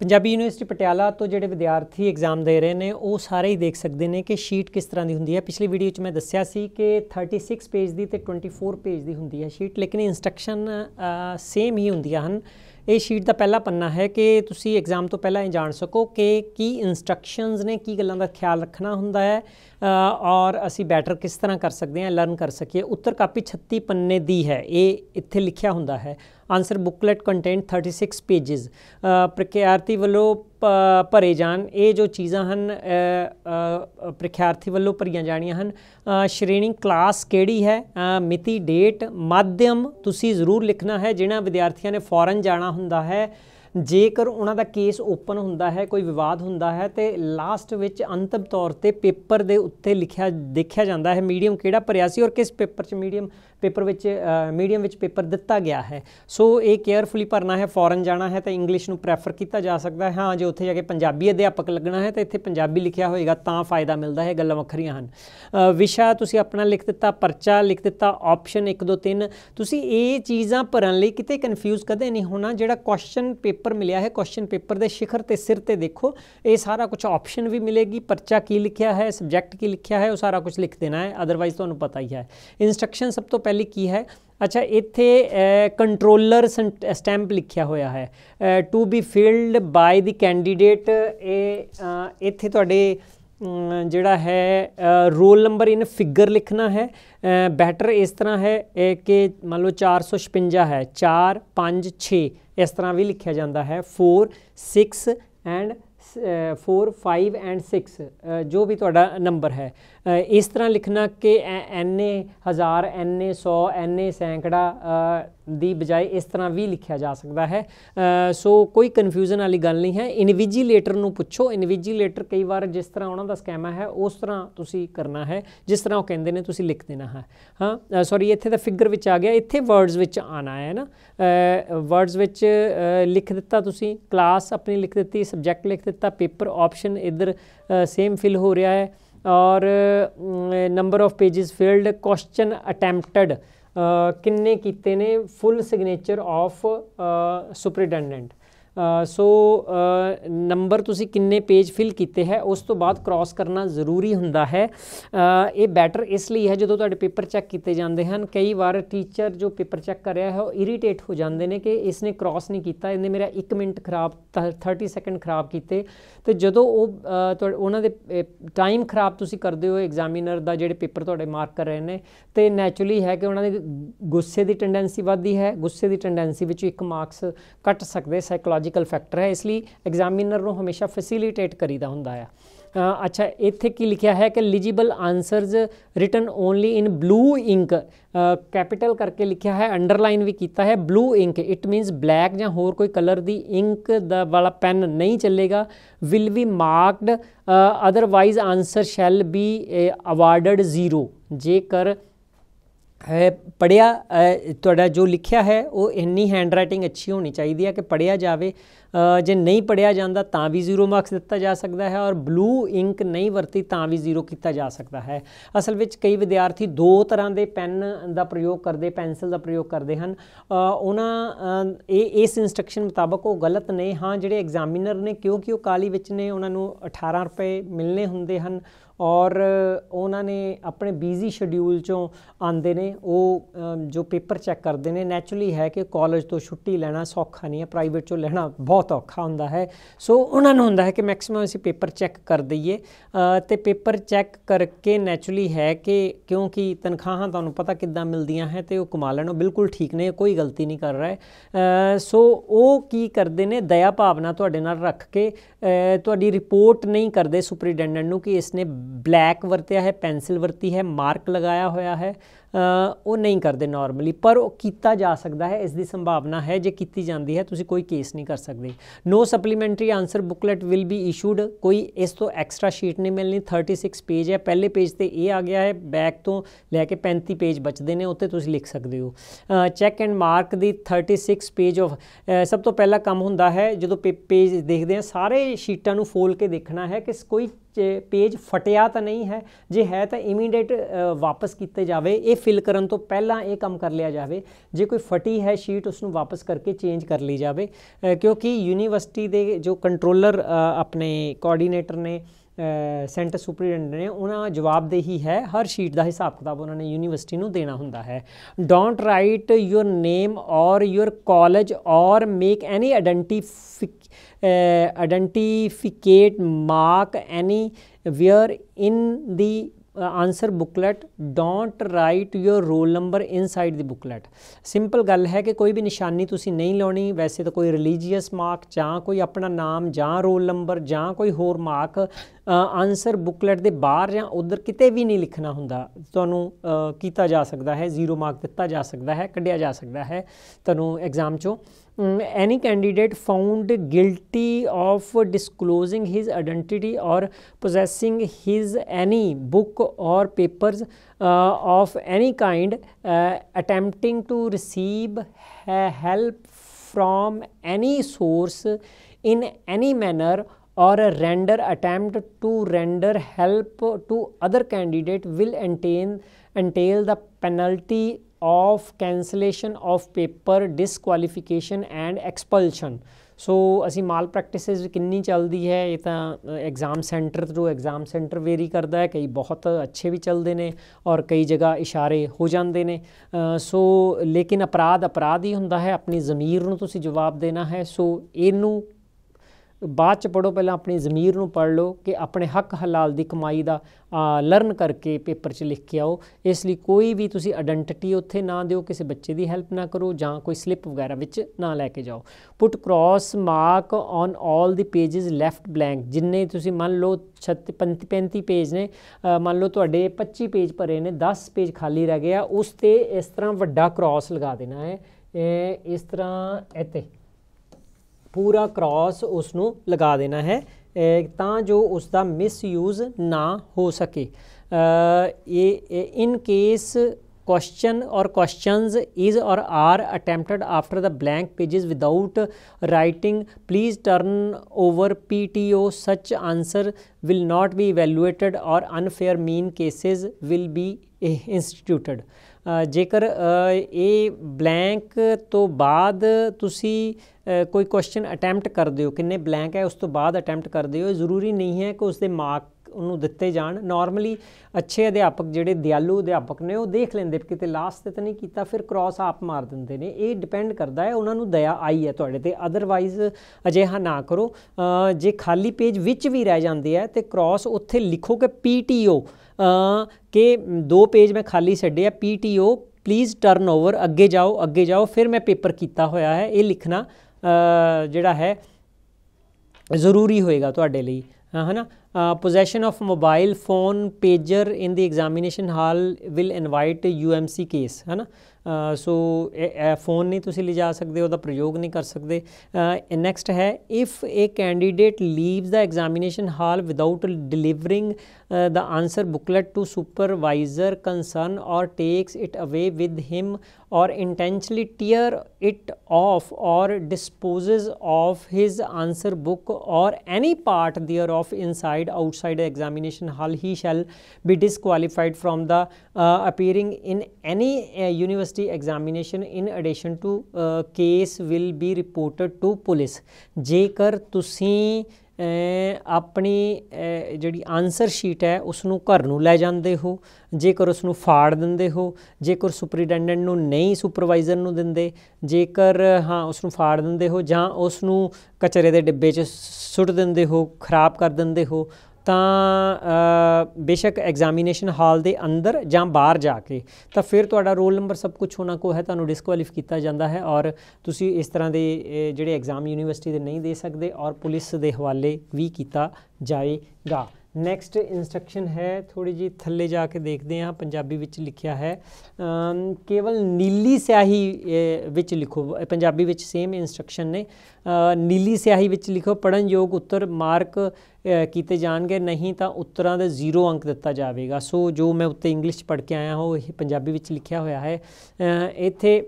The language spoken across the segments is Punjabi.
ਪੰਜਾਬੀ ਯੂਨੀਵਰਸਿਟੀ ਪਟਿਆਲਾ ਤੋਂ ਜਿਹੜੇ ਵਿਦਿਆਰਥੀ ਐਗਜ਼ਾਮ ਦੇ ਰਹੇ ਨੇ ਉਹ ਸਾਰੇ ਹੀ ਦੇਖ ਸਕਦੇ ਨੇ ਕਿ ਸ਼ੀਟ ਕਿਸ ਤਰ੍ਹਾਂ ਦੀ ਹੁੰਦੀ ਹੈ ਪਿਛਲੀ ਵੀਡੀਓ 'ਚ ਮੈਂ ਦੱਸਿਆ ਸੀ ਕਿ 36 ਪੇਜ ਦੀ ਤੇ 24 ਪੇਜ ਦੀ ਹੁੰਦੀ ਹੈ ਸ਼ੀਟ ਲੇਕਿਨ ਇਨਸਟਰਕਸ਼ਨ ਸੇਮ ਹੀ ਹੁੰਦੀਆਂ ਹਨ ਇਹ ਸ਼ੀਟ ਦਾ ਪਹਿਲਾ ਪੰਨਾ ਹੈ ਕਿ ਤੁਸੀਂ ਐਗਜ਼ਾਮ ਤੋਂ ਪਹਿਲਾਂ ਇਹ ਜਾਣ ਸਕੋ ਕਿ ਕੀ ਇਨਸਟਰਕਸ਼ਨਸ ਨੇ ਕੀ ਗੱਲਾਂ ਦਾ ਖਿਆਲ ਰੱਖਣਾ ਹੁੰਦਾ ਹੈ ਔਰ ਅਸੀਂ ਬੈਟਰ ਕਿਸ ਤਰ੍ਹਾਂ ਕਰ ਸਕਦੇ ਹਾਂ ਲਰਨ ਕਰ ਸਕੀਏ ਉੱਤਰ ਕਾਪੀ 36 ਪੰਨੇ ਦੀ ਹੈ ਇਹ ਇੱਥੇ ਲਿਖਿਆ ਹੁੰਦਾ ਹੈ ਆਨਸਰ ਬੁਕਲੇਟ ਕੰਟੇਂਟ 36 ਪੇजेस ਪ੍ਰਕਿਆਰਤੀ ਵੱਲੋਂ ਭਰੇ ਜਾਣ ਇਹ ਜੋ ਚੀਜ਼ਾਂ ਹਨ ਪ੍ਰਖਿਆਰਥੀ ਵੱਲੋਂ ਭਰੀਆਂ ਜਾਣੀਆਂ ਹਨ ਸ਼੍ਰੇਣੀ ਕਲਾਸ ਕਿਹੜੀ ਹੈ ਮਿਤੀ ਡੇਟ ਮਾਧਿਅਮ ਤੁਸੀਂ ਜ਼ਰੂਰ ਲਿਖਣਾ ਹੈ ਜਿਨ੍ਹਾਂ ਵਿਦਿਆਰਥੀਆਂ ਨੇ ਫੌਰਨ ਜਾਣਾ ਹੁੰਦਾ ਹੈ ਜੇਕਰ ਉਹਨਾਂ ਦਾ ਕੇਸ ਓਪਨ ਹੁੰਦਾ ਹੈ ਕੋਈ ਵਿਵਾਦ ਹੁੰਦਾ ਹੈ ਤੇ ਲਾਸਟ ਵਿੱਚ ਅੰਤਮ ਤੌਰ ਤੇ ਪੇਪਰ ਦੇ ਉੱਤੇ ਲਿਖਿਆ ਦੇਖਿਆ ਜਾਂਦਾ ਹੈ ਮੀਡੀਅਮ ਕਿਹੜਾ ਭਰਿਆ ਸੀ ਔਰ ਕਿਸ ਪੇਪਰ 'ਚ ਮੀਡੀਅਮ ਪੇਪਰ ਵਿੱਚ ਮੀਡੀਅਮ ਵਿੱਚ ਪੇਪਰ ਦਿੱਤਾ ਗਿਆ ਹੈ ਸੋ ਇਹ ਕੇਅਰਫੁਲੀ ਭਰਨਾ ਹੈ ਫੋਰਨ ਜਾਣਾ ਹੈ ਤਾਂ ਇੰਗਲਿਸ਼ ਨੂੰ ਪ੍ਰੈਫਰ ਕੀਤਾ ਜਾ ਸਕਦਾ ਹੈ ਹਾਂ ਜੇ ਉੱਥੇ ਜਾ ਕੇ ਪੰਜਾਬੀ ਅਧਿਆਪਕ ਲੱਗਣਾ ਹੈ ਤਾਂ ਇੱਥੇ ਪੰਜਾਬੀ ਲਿਖਿਆ ਹੋਏਗਾ ਤਾਂ ਫਾਇਦਾ ਮਿਲਦਾ ਹੈ ਗੱਲਾਂ ਵੱਖਰੀਆਂ ਹਨ ਵਿਸ਼ਾ ਤੁਸੀਂ ਆਪਣਾ ਲਿਖ ਦਿੱਤਾ ਪਰਚਾ ਲਿਖ ਦਿੱਤਾ ਆਪਸ਼ਨ 1 2 3 ਤੁਸੀਂ ਇਹ ਚੀਜ਼ਾਂ ਭਰਨ ਲਈ ਕਿਤੇ ਕਨਫਿਊਜ਼ ਕਦੇ ਨਹੀਂ ਹੋਣਾ ਜਿਹੜਾ ਕੁਐਸਚਨ ਪੇਪਰ ਮਿਲਿਆ ਹੈ ਕੁਐਸਚਨ ਪੇਪਰ ਦੇ ਸਿਖਰ ਤੇ ਸਿਰ ਤੇ ਦੇਖੋ ਇਹ ਸਾਰਾ ਕੁਝ ਆਪਸ਼ਨ ਵੀ ਮਿਲੇਗੀ ਪਰਚਾ ਕੀ ਲਿਖਿਆ ਹੈ ਸਬਜੈਕਟ ਕੀ ਲਿਖਿਆ ਹੈ ਉਹ ਸਾਰਾ ਕੁਝ ਲਿਖ ਦੇਣਾ ਹੈ ਅਦਰਵਾਈਜ਼ ਤੁਹਾਨੂੰ ਪਤਾ ਹੀ ਹੈ ਇਨਸਟਰਕਸ਼ਨ ਸਭ ਤੋਂ ਪਹਿਲੇ ਕੀ ਹੈ ਅੱਛਾ ਇੱਥੇ ਕੰਟਰੋਲਰ ਸਟੈਂਪ ਲਿਖਿਆ ਹੋਇਆ ਹੈ to be filled by the candidate ਇਹ ਇੱਥੇ ਤੁਹਾਡੇ ਜਿਹੜਾ ਹੈ ਰੋਲ ਨੰਬਰ ਇਨ ਫਿਗਰ ਲਿਖਣਾ ਹੈ ਬੈਟਰ ਇਸ ਤਰ੍ਹਾਂ ਹੈ ਕਿ ਮੰਨ ਲਓ 456 ਹੈ 4 5 6 ਇਸ ਤਰ੍ਹਾਂ ਵੀ ਲਿਖਿਆ ਜਾਂਦਾ ਹੈ 4 6 ਐਂਡ 4 5 ਐਂਡ 6 ਜੋ ਵੀ ਤੁਹਾਡਾ ਨੰਬਰ ਹੈ eh, ਇਸ ਤਰ੍ਹਾਂ ਲਿਖਣਾ ਕਿ ਐਨ ਏ 1000 ਐਨ ਏ 100 ਐਨ ਏ ਸੈਂਕੜਾ ਦੀ ਬਜਾਏ ਇਸ ਤਰ੍ਹਾਂ ਵੀ ਲਿਖਿਆ ਜਾ ਸਕਦਾ ਹੈ ਸੋ ਕੋਈ ਕਨਫਿਊਜ਼ਨ ਵਾਲੀ ਗੱਲ ਨਹੀਂ ਹੈ ਇਨਵਿਜੀਲੇਟਰ ਨੂੰ ਪੁੱਛੋ ਇਨਵਿਜੀਲੇਟਰ ਕਈ ਵਾਰ ਜਿਸ ਤਰ੍ਹਾਂ ਉਹਨਾਂ ਦਾ ਸਕੈਮਾ ਹੈ ਉਸ ਤਰ੍ਹਾਂ ਤੁਸੀਂ ਕਰਨਾ ਹੈ ਜਿਸ ਤਰ੍ਹਾਂ ਉਹ ਕਹਿੰਦੇ ਨੇ ਤੁਸੀਂ ਲਿਖ ਦੇਣਾ ਹੈ ਹਾਂ ਸੌਰੀ ਇੱਥੇ ਤਾਂ ਫਿਗਰ ਵਿੱਚ ਆ ਗਿਆ ਇੱਥੇ ਵਰਡਸ ਵਿੱਚ ਆਣਾ ਹੈ ਨਾ ਵਰਡਸ ਵਿੱਚ ਲਿਖ ਦਿੱਤਾ ਤੁਸੀਂ ਕਲਾਸ ਆਪਣੀ ਲਿਖ ਦਿੱਤੀ ਸਬਜੈਕਟ ਲਿਖ ਦਿੱਤਾ ਪੇਪਰ ਆਪਸ਼ਨ ਇਧਰ ਸੇਮ ਫਿਲ ਹੋ ਰਿਹਾ ਹੈ ਔਰ number of pages filled question attempted ਕਿੰਨੇ ਕੀਤੇ ਨੇ full signature of superintendent so number ਤੁਸੀਂ ਕਿੰਨੇ ਪੇਜ ਫਿਲ ਕੀਤੇ ਹੈ ਉਸ ਤੋਂ ਬਾਅਦ ਕ੍ਰਾਸ ਕਰਨਾ ਜ਼ਰੂਰੀ ਹੁੰਦਾ ਹੈ ਇਹ ਬੈਟਰ ਇਸ ਲਈ ਹੈ ਜਦੋਂ ਤੁਹਾਡੇ ਪੇਪਰ ਚੈੱਕ ਕੀਤੇ ਜਾਂਦੇ ਹਨ ਕਈ ਵਾਰ ਟੀਚਰ ਜੋ ਪੇਪਰ ਚੈੱਕ ਕਰ ਰਿਹਾ ਹੈ ਉਹ ਇਰੀਟੇਟ ਹੋ ਜਾਂਦੇ ਨੇ ਕਿ ਇਸ ਨੇ ਕ੍ਰਾਸ ਨਹੀਂ ਕੀਤਾ ਇਹਨੇ ਮੇਰਾ 1 ਮਿੰਟ ਖਰਾਬ 30 ਸੈਕਿੰਡ ਖਰਾਬ ਕੀਤੇ ਤੇ ਜਦੋਂ ਉਹ ਉਹਨਾਂ ਦੇ ਟਾਈਮ ਖਰਾਬ ਤੁਸੀਂ ਕਰਦੇ ਹੋ ਐਗਜ਼ਾਮੀਨਰ ਦਾ ਜਿਹੜੇ ਪੇਪਰ ਤੁਹਾਡੇ ਮਾਰਕ ਕਰ ਰਹੇ ਨੇ ਤੇ ਨੇਚਰਲੀ ਹੈ ਕਿ ਉਹਨਾਂ ਦੀ ਗੁੱਸੇ ਦੀ ਟੈਂਡੈਂਸੀ ਵੱਧਦੀ ਹੈ ਗੁੱਸੇ ਦੀ ਟੈਂਡੈਂਸੀ ਵਿੱਚ ਇੱਕ ਮਾਰਕਸ ਕੱਟ ਸਕਦੇ ਸਾਈਕੋਲੋਜੀ ਸਾਈਕੋਲੋਜੀਕਲ ਫੈਕਟਰ ਹੈ ਇਸ ਲਈ ਐਗਜ਼ਾਮੀਨਰ ਨੂੰ ਹਮੇਸ਼ਾ ਫੈਸਿਲਿਟੇਟ ਕਰੀਦਾ ਹੁੰਦਾ ਆ ਅੱਛਾ ਇੱਥੇ ਕੀ ਲਿਖਿਆ ਹੈ ਕਿ legible answers written only in blue ink capital ਕਰਕੇ ਲਿਖਿਆ ਹੈ ਅੰਡਰਲਾਈਨ ਵੀ ਕੀਤਾ ਹੈ blue ink it means black ਜਾਂ ਹੋਰ ਕੋਈ ਕਲਰ ਦੀ ਇੰਕ ਦਾ ਵਾਲਾ ਪੈਨ ਨਹੀਂ ਚੱਲੇਗਾ will be marked otherwise answer shall be awarded zero ਜੇਕਰ ਪੜਿਆ ਤੁਹਾਡਾ ਜੋ ਲਿਖਿਆ ਹੈ ਉਹ ਇੰਨੀ ਹੈਂਡਰਾਈਟਿੰਗ ਅੱਛੀ ਹੋਣੀ ਚਾਹੀਦੀ ਹੈ ਕਿ ਪੜਿਆ ਜਾਵੇ ਜੇ ਨਹੀਂ ਪੜਿਆ ਜਾਂਦਾ ਤਾਂ ਵੀ ਜ਼ੀਰੋ ਮਾਰਕਸ ਦਿੱਤਾ ਜਾ ਸਕਦਾ ਹੈ ਔਰ ਬਲੂ ਇੰਕ ਨਹੀਂ ਵਰਤੀ ਤਾਂ ਵੀ ਜ਼ੀਰੋ ਕੀਤਾ ਜਾ ਸਕਦਾ ਹੈ ਅਸਲ ਵਿੱਚ ਕਈ ਵਿਦਿਆਰਥੀ ਦੋ ਤਰ੍ਹਾਂ ਦੇ ਪੈਨ ਦਾ ਪ੍ਰਯੋਗ ਕਰਦੇ ਪੈਨਸਲ ਦਾ ਪ੍ਰਯੋਗ ਕਰਦੇ ਹਨ ਉਹਨਾਂ ਇਹ ਇਸ ਇਨਸਟਰਕਸ਼ਨ ਮੁਤਾਬਕ ਉਹ ਗਲਤ ਨੇ ਹਾਂ ਜਿਹੜੇ ਐਗਜ਼ਾਮੀਨਰ ਨੇ ਕਿਉਂਕਿ ਉਹ ਕਾਲੀ ਵਿੱਚ ਨੇ ਉਹਨਾਂ ਨੂੰ 18 ਰੁਪਏ ਮਿਲਨੇ ਹੁੰਦੇ ਹਨ ਔਰ ਉਹਨਾਂ ਨੇ ਆਪਣੇ ਬੀਜ਼ੀ ਸ਼ਡਿਊਲ ਚੋਂ ਆਂਦੇ ਨੇ ਨੇ ਉਹ ਜੋ ਪੇਪਰ ਚੈੱਕ ਕਰਦੇ ਨੇ ਨੇਚਰਲੀ ਹੈ ਕਿ ਕਾਲਜ ਤੋਂ ਛੁੱਟੀ ਲੈਣਾ ਸੌਖਾ ਨਹੀਂ ਹੈ ਪ੍ਰਾਈਵੇਟ ਚੋਂ ਲੈਣਾ ਬਹੁਤ ਔਖਾ ਹੁੰਦਾ ਹੈ ਸੋ ਉਹਨਾਂ ਨੂੰ ਹੁੰਦਾ ਹੈ ਕਿ ਮੈਕਸਿਮਮ ਅਸੀਂ ਪੇਪਰ ਚੈੱਕ ਕਰ ਦਈਏ ਤੇ ਪੇਪਰ ਚੈੱਕ ਕਰਕੇ ਨੇਚਰਲੀ ਹੈ ਕਿ ਕਿਉਂਕਿ ਤਨਖਾਹਾਂ ਤੁਹਾਨੂੰ ਪਤਾ ਕਿੱਦਾਂ ਮਿਲਦੀਆਂ ਹੈ ਤੇ ਉਹ ਕਮਾ ਲੈਣੋ ਬਿਲਕੁਲ ਠੀਕ ਨੇ ਕੋਈ ਗਲਤੀ ਨਹੀਂ ਕਰ ਰਹਾ ਸੋ ਉਹ ਕੀ ਕਰਦੇ ਨੇ ਦਇਆ ਭਾਵਨਾ ਤੁਹਾਡੇ ਨਾਲ ਰੱਖ ਕੇ ਤੁਹਾਡੀ ਰਿਪੋਰਟ ਨਹੀਂ ਕਰਦੇ ਸੁਪਰੀਡੈਂਡੈਂਟ ਨੂੰ ਕਿ ਇਸਨੇ ਬਲੈਕ ਵਰਤਿਆ ਹੈ ਪੈਨਸਿਲ ਵਰਤੀ ਹੈ ਮਾਰਕ ਲਗਾਇਆ ਹੋਇਆ ਹੈ ਉਹ ਨਹੀਂ ਕਰਦੇ ਨਾਰਮਲੀ ਪਰ ਉਹ ਕੀਤਾ ਜਾ ਸਕਦਾ ਹੈ ਇਸ ਦੀ ਸੰਭਾਵਨਾ ਹੈ ਜੇ ਕੀਤੀ ਜਾਂਦੀ ਹੈ ਤੁਸੀਂ ਕੋਈ ਕੇਸ ਨਹੀਂ ਕਰ ਸਕਦੇ no supplementary answer booklet will be issued ਕੋਈ ਇਸ ਤੋਂ ਐਕਸਟਰਾ ਸ਼ੀਟ ਨਹੀਂ ਮਿਲਣੀ 36 ਪੇਜ ਹੈ ਪਹਿਲੇ ਪੇਜ ਤੇ ਇਹ ਆ ਗਿਆ ਹੈ ਬੈਕ ਤੋਂ ਲੈ ਕੇ 35 ਪੇਜ ਬਚਦੇ ਨੇ ਉੱਤੇ ਤੁਸੀਂ ਲਿਖ ਸਕਦੇ ਹੋ check and mark the 36 page of ਸਭ ਤੋਂ ਪਹਿਲਾ ਕੰਮ ਹੁੰਦਾ ਹੈ ਜਦੋਂ ਪੇਜ ਦੇਖਦੇ ਆ ਸਾਰੇ ਸ਼ੀਟਾਂ ਨੂੰ ਫੋਲ ਕੇ ਦੇਖਣਾ ਹੈ ਕਿ ਕੋਈ ਪੇਜ ਫਟਿਆ ਤਾਂ ਨਹੀਂ ਹੈ ਜੇ ਹੈ ਤਾਂ ਇਮੀਡੀਏਟ ਵਾਪਸ ਕੀਤੇ ਜਾਵੇ ਇਹ ਫਿਲ ਕਰਨ ਤੋਂ ਪਹਿਲਾਂ ਇਹ ਕੰਮ ਕਰ ਲਿਆ ਜਾਵੇ ਜੇ ਕੋਈ ਫਟੀ ਹੈ ਸ਼ੀਟ ਉਸ ਨੂੰ ਵਾਪਸ ਕਰਕੇ ਚੇਂਜ ਕਰ ਲਈ ਜਾਵੇ ਕਿਉਂਕਿ ਯੂਨੀਵਰਸਿਟੀ ਦੇ ਜੋ ਕੰਟਰੋਲਰ ਆਪਣੇ ਕੋਆਰਡੀਨੇਟਰ ਨੇ ਸੈਂਟਰ ਸੁਪਰੀਡੈਂਟ ਨੇ ਉਹਨਾਂ ਜਵਾਬਦੇਹੀ ਹੈ ਹਰ ਸ਼ੀਟ ਦਾ ਹਿਸਾਬ ਕਿਤਾਬ ਉਹਨਾਂ ਨੇ ਯੂਨੀਵਰਸਿਟੀ ਨੂੰ ਦੇਣਾ ਹੁੰਦਾ ਹੈ don't right your name or your college or make any identific identificate mark anywhere in the answer booklet don't write your roll number inside the booklet simple ਗੱਲ ਹੈ ਕਿ ਕੋਈ ਵੀ ਨਿਸ਼ਾਨੀ ਤੁਸੀਂ ਨਹੀਂ ਲਾਉਣੀ ਵੈਸੇ ਤਾਂ ਕੋਈ ਰਿਲੀਜੀਅਸ ਮਾਰਕ ਜਾਂ ਕੋਈ ਆਪਣਾ ਨਾਮ ਜਾਂ ਰੋਲ ਨੰਬਰ ਜਾਂ ਕੋਈ ਹੋਰ ਮਾਰਕ ਆਨਸਰ ਬੁਕਲੇਟ ਦੇ ਬਾਹਰ ਜਾਂ ਉਧਰ ਕਿਤੇ ਵੀ ਨਹੀਂ ਲਿਖਣਾ ਹੁੰਦਾ ਤੁਹਾਨੂੰ ਕੀਤਾ ਜਾ ਸਕਦਾ ਹੈ ਜ਼ੀਰੋ ਮਾਰਕ ਦਿੱਤਾ ਜਾ ਸਕਦਾ ਹੈ ਕੱਢਿਆ ਜਾ ਸਕਦਾ ਹੈ ਤੁਹਾਨੂੰ ਐਗਜ਼ਾਮ ਚੋਂ Hmm, any candidate found guilty of disclosing his identity or possessing his any book or papers uh, of any kind uh, attempting to receive help from any source in any manner or a render attempt to render help to other candidate will entail entail the penalty of cancellation of paper disqualification and expulsion so assi mal practices kinni chaldi hai eh ta exam center to exam center vary karda hai kai bahut acche vi chalde ne aur kai jagah ishare ho jande ne so lekin apradh apradh hi hunda hai apni zameer nu tusi jawab dena hai so enu ਬਾਅਦ ਚ ਪੜੋ ਪਹਿਲਾਂ ਆਪਣੀ ਜ਼ਮੀਰ ਨੂੰ ਪੜ ਲਓ ਕਿ ਆਪਣੇ ਹੱਕ ਹਲਾਲ ਦੀ ਕਮਾਈ ਦਾ ਲਰਨ ਕਰਕੇ ਪੇਪਰ 'ਚ ਲਿਖ ਕੇ ਆਓ ਇਸ ਲਈ ਕੋਈ ਵੀ ਤੁਸੀਂ ਆਇਡੈਂਟੀਟੀ ਉੱਥੇ ਨਾ ਦਿਓ ਕਿਸੇ ਬੱਚੇ ਦੀ ਹੈਲਪ ਨਾ ਕਰੋ ਜਾਂ ਕੋਈ ਸਲਿੱਪ ਵਗੈਰਾ ਵਿੱਚ ਨਾ ਲੈ ਕੇ ਜਾਓ put cross mark on all the pages left blank ਜਿੰਨੇ ਤੁਸੀਂ ਮੰਨ ਲਓ 36 35 ਪੇਜ ਨੇ ਮੰਨ ਲਓ ਤੁਹਾਡੇ 25 ਪੇਜ ਭਰੇ ਨੇ 10 ਪੇਜ ਖਾਲੀ ਰਹਿ ਗਿਆ ਉਸ ਤੇ ਇਸ ਤਰ੍ਹਾਂ ਵੱਡਾ ਕ੍ਰਾਸ ਲਗਾ ਦੇਣਾ ਹੈ ਇਹ ਇਸ ਤਰ੍ਹਾਂ ਇੱਥੇ पूरा क्रॉस उसू लगा देना है ता जो उसका मिस यूज़ ना हो सके ये in case question or question is or are attempted after the blank pages without writing please turn over P T O such answer will not be evaluated और unfair mean cases will be instituted जेकर ये ब्लैंक तो बाद ਕੋਈ ਕੁਐਸਚਨ ਅਟੈਂਪਟ ਕਰਦੇ ਹੋ ਕਿੰਨੇ ਬਲੈਂਕ ਹੈ ਉਸ ਤੋਂ ਬਾਅਦ ਅਟੈਂਪਟ ਕਰਦੇ ਹੋ ਜ਼ਰੂਰੀ ਨਹੀਂ ਹੈ ਕਿ ਉਸ ਦੇ ਮਾਰਕ ਉਹਨੂੰ ਦਿੱਤੇ ਜਾਣ ਨਾਰਮਲੀ ਅੱਛੇ ਅਧਿਆਪਕ ਜਿਹੜੇ ਦਿਆਲੂ ਅਧਿਆਪਕ ਨੇ ਉਹ ਦੇਖ ਲੈਂਦੇ ਕਿਤੇ ਲਾਸਟ ਤੇ ਤਾਂ ਨਹੀਂ ਕੀਤਾ ਫਿਰ ਕ੍ਰਾਸ ਆਪ ਮਾਰ ਦਿੰਦੇ ਨੇ ਇਹ ਡਿਪੈਂਡ ਕਰਦਾ ਹੈ ਉਹਨਾਂ ਨੂੰ ਦਇਆ ਆਈ ਹੈ ਤੁਹਾਡੇ ਤੇ ਅਦਰਵਾਈਜ਼ ਅਜਿਹਾ ਨਾ ਕਰੋ ਜੇ ਖਾਲੀ ਪੇਜ ਵਿੱਚ ਵੀ ਰਹਿ ਜਾਂਦੇ ਆ ਤੇ ਕ੍ਰਾਸ ਉੱਥੇ ਲਿਖੋ ਕਿ ਪੀਟੀਓ ਕਿ ਦੋ ਪੇਜ ਮੈਂ ਖਾਲੀ ਛੱਡੇ ਆ ਪੀਟੀਓ ਪਲੀਜ਼ ਟਰਨ ਓਵਰ ਅੱਗੇ ਜਾਓ ਅੱਗੇ ਜਾਓ ਫਿਰ ਮੈਂ ਪੇਪਰ ਕੀਤਾ ਹੋਇਆ ਹੈ ਇਹ ਲਿਖਣਾ ਜਿਹੜਾ ਹੈ ਜ਼ਰੂਰੀ ਹੋਏਗਾ ਤੁਹਾਡੇ ਲਈ ਹਨਾ possession of mobile phone pager in the examination hall will invite UMC case ਹਨਾ ਸੋ ਇਹ ਫੋਨ ਨਹੀਂ ਤੁਸੀਂ ਲੈ ਜਾ ਸਕਦੇ ਉਹਦਾ ਪ੍ਰਯੋਗ ਨਹੀਂ ਕਰ ਸਕਦੇ ਨੈਕਸਟ ਹੈ if a candidate leaves the examination hall without delivering the answer booklet to supervisor concern or takes it away with him or intentionally tear it off or disposes of his answer book or any part thereof inside outside examination hall he shall be disqualified from the appearing in any university university examination in addition to case will be reported to police ਜੇਕਰ ਤੁਸੀਂ ਆਪਣੀ ਜਿਹੜੀ ਆਨਸਰ ਸ਼ੀਟ ਹੈ ਉਸ ਨੂੰ ਘਰ ਨੂੰ ਲੈ ਜਾਂਦੇ ਹੋ ਜੇਕਰ ਉਸ ਨੂੰ ਫਾੜ ਦਿੰਦੇ ਹੋ ਜੇਕਰ ਸੁਪਰੀਡੈਂਡੈਂਟ ਨੂੰ ਨਹੀਂ ਸੁਪਰਵਾਈਜ਼ਰ ਨੂੰ ਦਿੰਦੇ ਜੇਕਰ ਹਾਂ ਉਸ ਨੂੰ ਫਾੜ ਦਿੰਦੇ ਹੋ ਜਾਂ ਉਸ ਨੂੰ ਕਚਰੇ ਦੇ ਡਿੱਬੇ 'ਚ ਸੁੱਟ ਦਿੰਦੇ ਹੋ ਖਰਾਬ ਕਰ ਦਿੰਦੇ ਹੋ ਤਾਂ ਬੇਸ਼ੱਕ ਐਗਜ਼ਾਮੀਨੇਸ਼ਨ ਹਾਲ ਦੇ ਅੰਦਰ ਜਾਂ ਬਾਹਰ ਜਾ ਕੇ ਤਾਂ ਫਿਰ ਤੁਹਾਡਾ ਰੋਲ ਨੰਬਰ ਸਭ ਕੁਝ ਹੋਣਾ ਕੋ ਹੈ ਤੁਹਾਨੂੰ ਡਿਸਕੁਆਲੀਫਾਈ ਕੀਤਾ ਜਾਂਦਾ ਹੈ ਔਰ ਤੁਸੀਂ ਇਸ ਤਰ੍ਹਾਂ ਦੇ ਜਿਹੜੇ ਐਗਜ਼ਾਮ ਯੂਨੀਵਰਸਿਟੀ ਦੇ ਨਹੀਂ ਦੇ ਸਕਦੇ ਔਰ ਪੁਲਿਸ ਦੇ ਹਵਾਲੇ ਵੀ ਕੀਤਾ ਜਾਏਗਾ ਨੈਕਸਟ ਇਨਸਟਰਕਸ਼ਨ ਹੈ ਥੋੜੀ ਜੀ ਥੱਲੇ ਜਾ ਕੇ ਦੇਖਦੇ ਹਾਂ ਪੰਜਾਬੀ ਵਿੱਚ ਲਿਖਿਆ ਹੈ ਕੇਵਲ ਨੀਲੀ ਸਿਆਹੀ ਵਿੱਚ ਲਿਖੋ ਪੰਜਾਬੀ ਵਿੱਚ ਸੇਮ ਇਨਸਟਰਕਸ਼ਨ ਨੇ ਨੀਲੀ ਸਿਆਹੀ ਵਿੱਚ ਲਿਖੋ ਪੜਨ ਯੋਗ ਉੱਤਰ ਮਾਰਕ ਕੀਤੇ ਜਾਣਗੇ ਨਹੀਂ ਤਾਂ ਉੱਤਰਾਂ ਦੇ ਜ਼ੀਰੋ ਅੰਕ ਦਿੱਤਾ ਜਾਵੇਗਾ ਸੋ ਜੋ ਮੈਂ ਉੱਤੇ ਇੰਗਲਿਸ਼ ਪੜ ਕੇ ਆਇਆ ਹਾਂ ਉਹ ਇਹ ਪੰਜਾਬੀ ਵਿੱਚ ਲਿਖਿਆ ਹੋਇਆ ਹੈ ਇੱਥੇ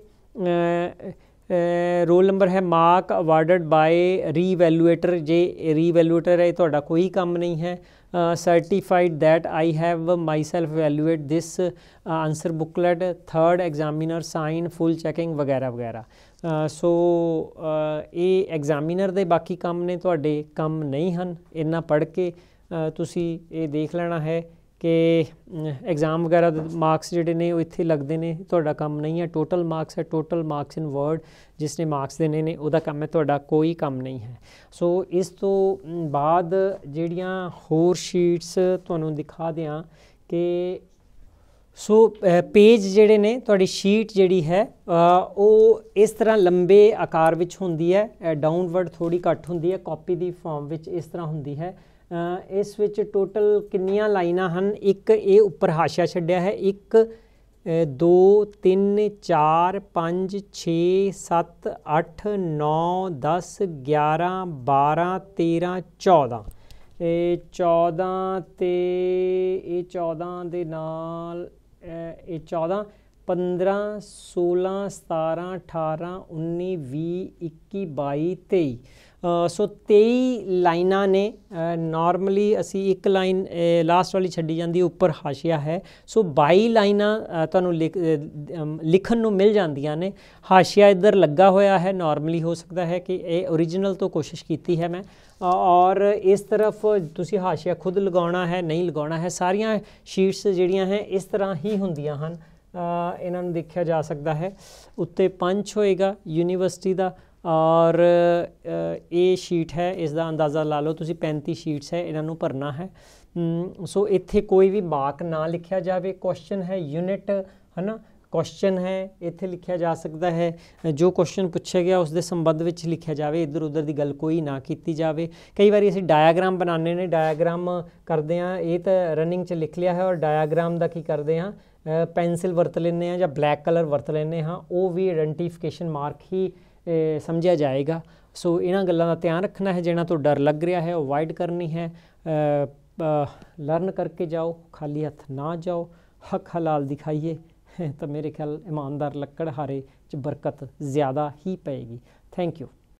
ਰੋਲ ਨੰਬਰ ਹੈ ਮਾਰਕ ਅਵਾਰਡਡ ਬਾਈ ਰੀਵੈਲੂਏਟਰ ਜੇ ਰੀਵੈਲੂਏਟਰ ਹੈ ਤੁਹਾਡਾ ਕੋਈ ਕੰਮ ਨਹੀਂ ਹੈ uh, certified that I have myself evaluate this uh, answer booklet third examiner sign full checking ਵਗੈਰਾ ਵਗੈਰਾ ਸੋ ਇਹ ਐਗਜ਼ਾਮੀਨਰ ਦੇ ਬਾਕੀ ਕੰਮ ਨੇ ਤੁਹਾਡੇ ਕੰਮ ਨਹੀਂ ਹਨ ਇਹਨਾਂ ਪੜ੍ਹ ਕੇ ਤੁਸੀਂ ਇਹ ਦੇਖ ਲੈਣਾ ਹੈ ਕਿ ਐਗਜ਼ਾਮ ਵਗੈਰਾ ਦੇ ਮਾਰਕਸ ਜਿਹੜੇ ਨੇ ਉਹ ਇੱਥੇ ਲੱਗਦੇ ਨੇ ਤੁਹਾਡਾ ਕੰਮ ਨਹੀਂ ਹੈ ਟੋਟਲ ਮਾਰਕਸ ਹੈ ਟੋਟਲ ਮਾਰਕਸ ਇਨ ਵਰਡ ਜਿਸ ਨੇ ਮਾਰਕਸ ਦੇਣੇ ਨੇ ਉਹਦਾ ਕੰਮ ਹੈ ਤੁਹਾਡਾ ਕੋਈ ਕੰਮ ਨਹੀਂ ਹੈ ਸੋ ਇਸ ਤੋਂ ਬਾਅਦ ਜਿਹੜੀਆਂ ਹੋਰ ਸ਼ੀਟਸ ਤੁਹਾਨੂੰ ਦਿਖਾ ਦਿਆਂ ਕਿ ਸੋ ਪੇਜ ਜਿਹੜੇ ਨੇ ਤੁਹਾਡੀ ਸ਼ੀਟ ਜਿਹੜੀ ਹੈ ਉਹ ਇਸ ਤਰ੍ਹਾਂ ਲੰਬੇ ਆਕਾਰ ਵਿੱਚ ਹੁੰਦੀ ਹੈ ਡਾਊਨਵਰਡ ਥੋੜੀ ਘੱਟ ਹੁੰਦੀ ਹੈ ਕਾਪੀ ਦੀ ਫਾਰਮ ਵਿੱਚ ਇਸ ਤਰ੍ਹਾਂ ਹੁੰਦੀ ਹੈ ਇਸ ਵਿੱਚ ਟੋਟਲ ਕਿੰਨੀਆਂ ਲਾਈਨਾਂ ਹਨ ਇੱਕ ਇਹ ਉੱਪਰ ਹਾਸ਼ਾ ਛੱਡਿਆ ਹੈ ਇੱਕ 2 3 4 5 6 7 8 9 10 11 12 13 14 ਇਹ 14 ਤੇ ਇਹ 14 ਦੇ ਨਾਲ ਇਹ 14 15 16 17 18 19 20 21 22 23 ਸੋ 23 ਲਾਈਨਾਂ ਨੇ ਨਾਰਮਲੀ ਅਸੀਂ ਇੱਕ ਲਾਈਨ ਲਾਸਟ ਵਾਲੀ ਛੱਡੀ ਜਾਂਦੀ ਉੱਪਰ ਹਾਸ਼ੀਆ ਹੈ ਸੋ 22 ਲਾਈਨਾਂ ਤੁਹਾਨੂੰ ਲਿਖਣ ਨੂੰ ਮਿਲ ਜਾਂਦੀਆਂ ਨੇ ਹਾਸ਼ੀਆ ਇੱਧਰ ਲੱਗਾ ਹੋਇਆ ਹੈ ਨਾਰਮਲੀ ਹੋ ਸਕਦਾ ਹੈ ਕਿ ਇਹ origignal ਤੋਂ ਕੋਸ਼ਿਸ਼ ਕੀਤੀ ਹੈ ਮੈਂ ਔਰ ਇਸ ਤਰਫ ਤੁਸੀਂ ਹਾਸ਼ੀਆ ਖੁਦ ਲਗਾਉਣਾ ਹੈ ਨਹੀਂ ਲਗਾਉਣਾ ਹੈ ਸਾਰੀਆਂ ਸ਼ੀਟਸ ਜਿਹੜੀਆਂ ਹੈ ਇਸ ਤਰ੍ਹਾਂ ਹੀ ਹੁੰਦੀਆਂ ਹਨ ਇਹਨਾਂ ਨੂੰ ਦੇਖਿਆ ਜਾ ਸਕਦਾ ਹੈ ਉੱਤੇ 5 ਹੋਏਗਾ ਯੂਨੀਵਰਸਿਟੀ ਦਾ ਔਰ ਇਹ ਸ਼ੀਟ ਹੈ ਇਸ ਦਾ ਅੰਦਾਜ਼ਾ ਲਾ ਲਓ ਤੁਸੀਂ 35 ਸ਼ੀਟਸ ਹੈ ਇਹਨਾਂ ਨੂੰ ਭਰਨਾ ਹੈ ਸੋ ਇੱਥੇ ਕੋਈ ਵੀ ਮਾਰਕ ਨਾ ਲਿਖਿਆ ਜਾਵੇ ਕੁਐਸਚਨ ਹੈ ਯੂਨਿਟ ਹਨਾ ਕੁਐਸਚਨ ਹੈ ਇੱਥੇ ਲਿਖਿਆ ਜਾ ਸਕਦਾ ਹੈ ਜੋ ਕੁਐਸਚਨ ਪੁੱਛਿਆ ਗਿਆ ਉਸ ਦੇ ਸੰਬੰਧ ਵਿੱਚ ਲਿਖਿਆ ਜਾਵੇ ਇੱਧਰ ਉੱਧਰ ਦੀ ਗੱਲ ਕੋਈ ਨਾ ਕੀਤੀ ਜਾਵੇ ਕਈ ਵਾਰੀ ਅਸੀਂ ਡਾਇਆਗ੍ਰਾਮ ਬਣਾਉਣੇ ਨੇ ਡਾਇਆਗ੍ਰਾਮ ਕਰਦੇ ਆ ਇਹ ਤਾਂ ਰਨਿੰਗ 'ਚ ਲਿਖ ਲਿਆ ਹੈ ਔਰ ਡਾਇਆਗ੍ਰਾਮ ਦਾ ਕੀ ਕਰਦੇ ਆ ਪੈਨਸਲ ਵਰਤ ਲੈਂਦੇ ਆ ਜਾਂ ਬਲੈਕ ਕਲਰ ਵਰਤ ਲੈਂਦੇ ਹਾਂ ਉਹ ਵੀ ਆਇਡੈਂਟੀਫਿਕੇਸ਼ਨ ਮਾਰਕ ਹੀ ਸਮਝਿਆ ਜਾਏਗਾ ਸੋ ਇਹਨਾਂ ਗੱਲਾਂ ਦਾ ਧਿਆਨ ਰੱਖਣਾ ਹੈ ਜਿਹਨਾਂ ਤੋਂ ਡਰ ਲੱਗ ਰਿਹਾ ਹੈ ਅਵੋਇਡ ਕਰਨੀ ਹੈ ਲਰਨ ਕਰਕੇ ਜਾਓ ਖਾਲੀ ਹੱਥ ਨਾ ਜਾਓ ਹੱਕ ਹਲਾਲ ਦਿਖਾਈਏ ਤਾਂ ਮੇਰੇ ਖਿਆਲ ਇਮਾਨਦਾਰ ਲੱਕੜ ਹਾਰੇ ਚ ਬਰਕਤ ਜ਼ਿਆਦਾ ਹੀ ਪਏਗੀ ਥੈਂਕ ਯੂ